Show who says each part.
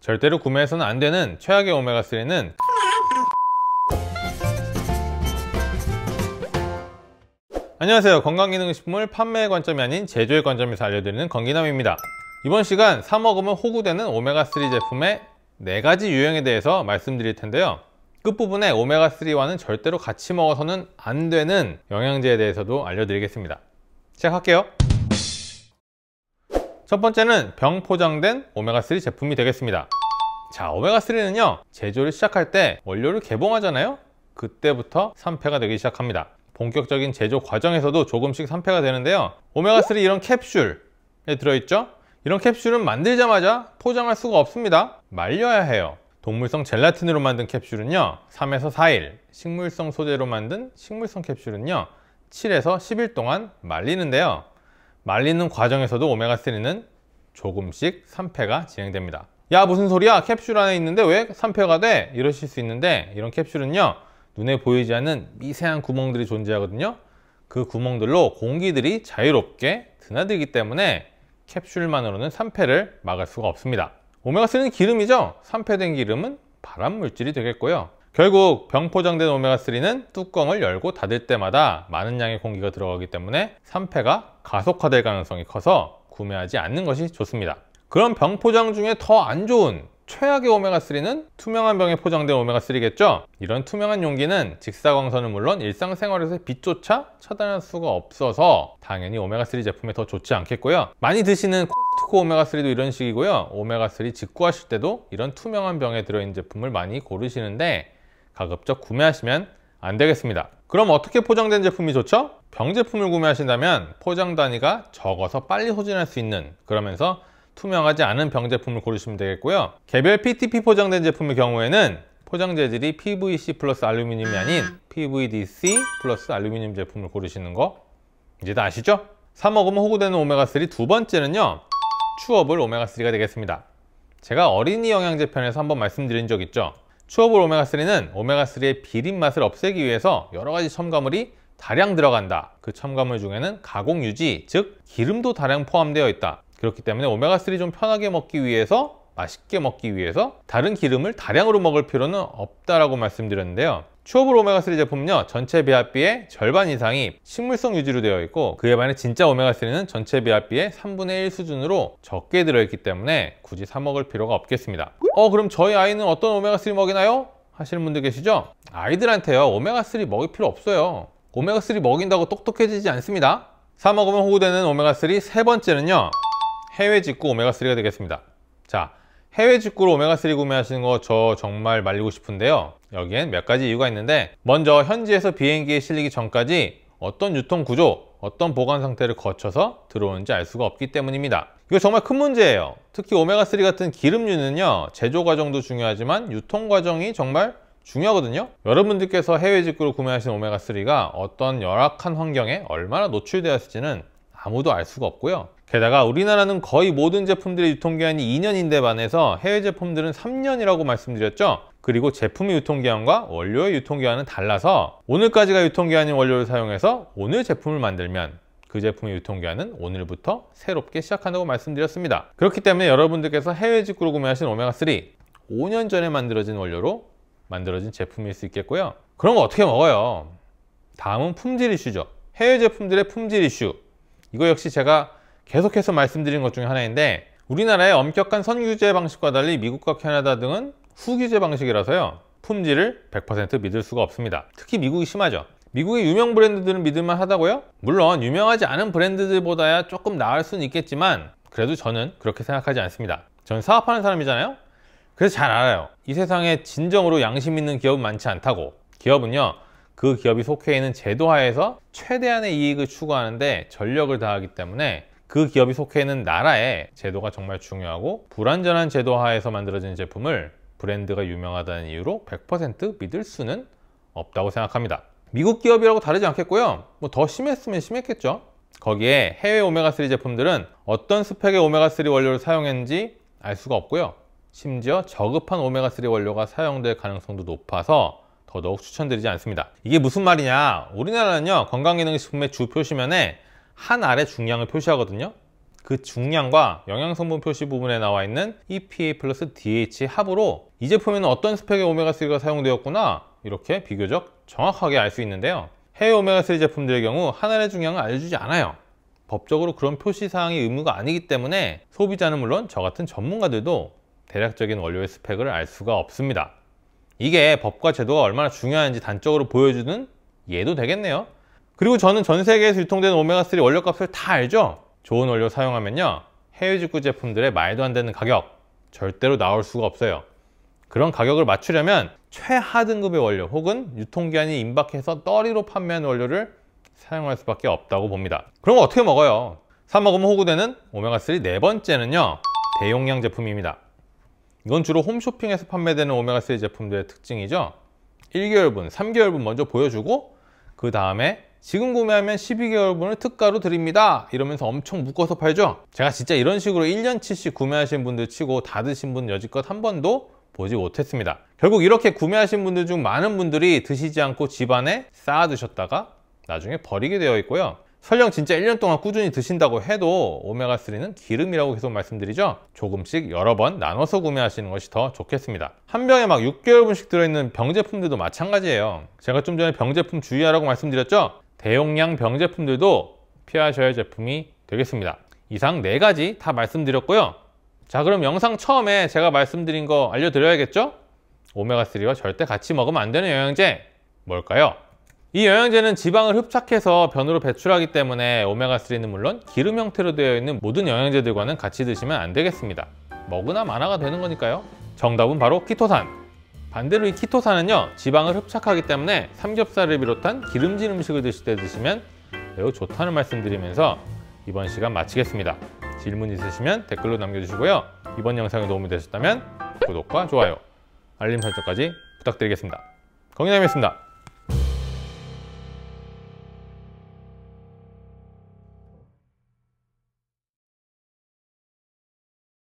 Speaker 1: 절대로 구매해서는 안 되는 최악의 오메가3는 안녕하세요 건강기능식품을 판매의 관점이 아닌 제조의 관점에서 알려드리는 건기남입니다 이번 시간 사 먹으면 호구되는 오메가3 제품의 네가지 유형에 대해서 말씀드릴 텐데요 끝부분에 오메가3와는 절대로 같이 먹어서는 안 되는 영양제에 대해서도 알려드리겠습니다 시작할게요 첫 번째는 병 포장된 오메가3 제품이 되겠습니다. 자, 오메가3는요. 제조를 시작할 때 원료를 개봉하잖아요. 그때부터 산패가 되기 시작합니다. 본격적인 제조 과정에서도 조금씩 산패가 되는데요. 오메가3 이런 캡슐에 들어있죠? 이런 캡슐은 만들자마자 포장할 수가 없습니다. 말려야 해요. 동물성 젤라틴으로 만든 캡슐은요 3에서 4일 식물성 소재로 만든 식물성 캡슐은요 7에서 10일 동안 말리는데요 말리는 과정에서도 오메가3는 조금씩 산패가 진행됩니다. 야 무슨 소리야 캡슐 안에 있는데 왜 산패가 돼? 이러실 수 있는데 이런 캡슐은요 눈에 보이지 않는 미세한 구멍들이 존재하거든요 그 구멍들로 공기들이 자유롭게 드나들기 때문에 캡슐만으로는 산패를 막을 수가 없습니다 오메가3는 기름이죠 산패된 기름은 발암물질이 되겠고요 결국 병 포장된 오메가3는 뚜껑을 열고 닫을 때마다 많은 양의 공기가 들어가기 때문에 산패가 가속화될 가능성이 커서 구매하지 않는 것이 좋습니다. 그럼 병 포장 중에 더 안 좋은 최악의 오메가3는 투명한 병에 포장된 오메가3겠죠? 이런 투명한 용기는 직사광선은 물론 일상생활에서 빛조차 차단할 수가 없어서 당연히 오메가3 제품에 더 좋지 않겠고요. 많이 드시는 코트코 오메가3도 이런 식이고요. 오메가3 직구하실 때도 이런 투명한 병에 들어있는 제품을 많이 고르시는데 가급적 구매하시면 안 되겠습니다. 그럼 어떻게 포장된 제품이 좋죠? 병 제품을 구매하신다면 포장 단위가 적어서 빨리 소진할 수 있는 그러면서 투명하지 않은 병 제품을 고르시면 되겠고요. 개별 PTP 포장된 제품의 경우에는 포장 재질이 PVC 플러스 알루미늄이 아닌 PVDC 플러스 알루미늄 제품을 고르시는 거 이제 다 아시죠? 사 먹으면 호구되는 오메가3 두 번째는요 추업을 오메가3가 되겠습니다 제가 어린이 영양제 편에서 한번 말씀드린 적 있죠 추어볼 오메가3는 오메가3의 비린 맛을 없애기 위해서 여러 가지 첨가물이 다량 들어간다. 그 첨가물 중에는 가공 유지, 즉 기름도 다량 포함되어 있다. 그렇기 때문에 오메가3 좀 편하게 먹기 위해서 맛있게 먹기 위해서 다른 기름을 다량으로 먹을 필요는 없다라고 말씀드렸는데요. 추어볼 오메가3 제품은요 전체 배합비의 절반 이상이 식물성 유지로 되어 있고 그에 반해 진짜 오메가3는 전체 배합비의 3분의 1 수준으로 적게 들어있기 때문에 굳이 사 먹을 필요가 없겠습니다 어 그럼 저희 아이는 어떤 오메가3 먹이나요? 하시는 분들 계시죠? 아이들한테요 오메가3 먹일 필요 없어요 오메가3 먹인다고 똑똑해지지 않습니다 사 먹으면 호구되는 오메가3 세 번째는요 해외 직구 오메가3가 되겠습니다 자 해외 직구로 오메가3 구매하시는 거 저 정말 말리고 싶은데요 여기엔 몇 가지 이유가 있는데 먼저 현지에서 비행기에 실리기 전까지 어떤 유통 구조, 어떤 보관 상태를 거쳐서 들어오는지 알 수가 없기 때문입니다 이거 정말 큰 문제예요 특히 오메가3 같은 기름류는요 제조 과정도 중요하지만 유통 과정이 정말 중요하거든요 여러분들께서 해외 직구로 구매하신 오메가3가 어떤 열악한 환경에 얼마나 노출되었을지는 아무도 알 수가 없고요 게다가 우리나라는 거의 모든 제품들의 유통기한이 2년인데 반해서 해외 제품들은 3년이라고 말씀드렸죠 그리고 제품의 유통기한과 원료의 유통기한은 달라서 오늘까지가 유통기한인 원료를 사용해서 오늘 제품을 만들면 그 제품의 유통기한은 오늘부터 새롭게 시작한다고 말씀드렸습니다 그렇기 때문에 여러분들께서 해외 직구로 구매하신 오메가3 5년 전에 만들어진 원료로 만들어진 제품일 수 있겠고요 그럼 어떻게 먹어요 다음은 품질 이슈죠 해외 제품들의 품질 이슈 이거 역시 제가 계속해서 말씀드린 것 중에 하나인데 우리나라의 엄격한 선규제 방식과 달리 미국과 캐나다 등은 후규제 방식이라서요 품질을 100% 믿을 수가 없습니다 특히 미국이 심하죠 미국의 유명 브랜드들은 믿을만 하다고요? 물론 유명하지 않은 브랜드들보다야 조금 나을 수는 있겠지만 그래도 저는 그렇게 생각하지 않습니다 저는 사업하는 사람이잖아요 그래서 잘 알아요 이 세상에 진정으로 양심 있는 기업은 많지 않다고 기업은요 그 기업이 속해 있는 제도 하에서 최대한의 이익을 추구하는데 전력을 다하기 때문에 그 기업이 속해 있는 나라의 제도가 정말 중요하고 불완전한 제도 하에서 만들어진 제품을 브랜드가 유명하다는 이유로 100% 믿을 수는 없다고 생각합니다. 미국 기업이라고 다르지 않겠고요. 뭐 더 심했으면 심했겠죠. 거기에 해외 오메가3 제품들은 어떤 스펙의 오메가3 원료를 사용했는지 알 수가 없고요. 심지어 저급한 오메가3 원료가 사용될 가능성도 높아서 더더욱 추천드리지 않습니다. 이게 무슨 말이냐? 우리나라는요, 건강기능식품의 주 표시면에 한 알의 중량을 표시하거든요 그 중량과 영양성분 표시 부분에 나와 있는 EPA 플러스 DH 합으로 이 제품에는 어떤 스펙의 오메가3가 사용되었구나 이렇게 비교적 정확하게 알 수 있는데요 해외 오메가3 제품들의 경우 한 알의 중량을 알려주지 않아요 법적으로 그런 표시사항이 의무가 아니기 때문에 소비자는 물론 저 같은 전문가들도 대략적인 원료의 스펙을 알 수가 없습니다 이게 법과 제도가 얼마나 중요한지 단적으로 보여주는 예도 되겠네요 그리고 저는 전 세계에서 유통되는 오메가3 원료값을 다 알죠? 좋은 원료 사용하면요 해외 직구 제품들의 말도 안 되는 가격 절대로 나올 수가 없어요 그런 가격을 맞추려면 최하등급의 원료 혹은 유통기한이 임박해서 떨이로 판매한 원료를 사용할 수밖에 없다고 봅니다 그럼 어떻게 먹어요? 사 먹으면 호구되는 오메가3 네 번째는요 대용량 제품입니다 이건 주로 홈쇼핑에서 판매되는 오메가3 제품들의 특징이죠 1개월분, 3개월분 먼저 보여주고 그 다음에 지금 구매하면 12개월분을 특가로 드립니다 이러면서 엄청 묶어서 팔죠 제가 진짜 이런 식으로 1년치씩 구매하신 분들 치고 다 드신 분 여지껏 한 번도 보지 못했습니다 결국 이렇게 구매하신 분들 중 많은 분들이 드시지 않고 집안에 쌓아 두셨다가 나중에 버리게 되어 있고요 설령 진짜 1년 동안 꾸준히 드신다고 해도 오메가3는 기름이라고 계속 말씀드리죠 조금씩 여러 번 나눠서 구매하시는 것이 더 좋겠습니다 한 병에 막 6개월분씩 들어있는 병 제품들도 마찬가지예요 제가 좀 전에 병 제품 주의하라고 말씀드렸죠 대용량 병 제품들도 피하셔야 할 제품이 되겠습니다. 이상 네가지다 말씀드렸고요. 자 그럼 영상 처음에 제가 말씀드린 거 알려드려야겠죠? 오메가3와 절대 같이 먹으면 안 되는 영양제 뭘까요? 이 영양제는 지방을 흡착해서 변으로 배출하기 때문에 오메가3는 물론 기름 형태로 되어 있는 모든 영양제들과는 같이 드시면 안 되겠습니다. 먹으나 마나가 되는 거니까요. 정답은 바로 키토산! 반대로 이 키토산은요 지방을 흡착하기 때문에 삼겹살을 비롯한 기름진 음식을 드실 때 드시면 매우 좋다는 말씀드리면서 이번 시간 마치겠습니다. 질문 있으시면 댓글로 남겨주시고요. 이번 영상이 도움이 되셨다면 구독과 좋아요, 알림 설정까지 부탁드리겠습니다. 건강이었습니다.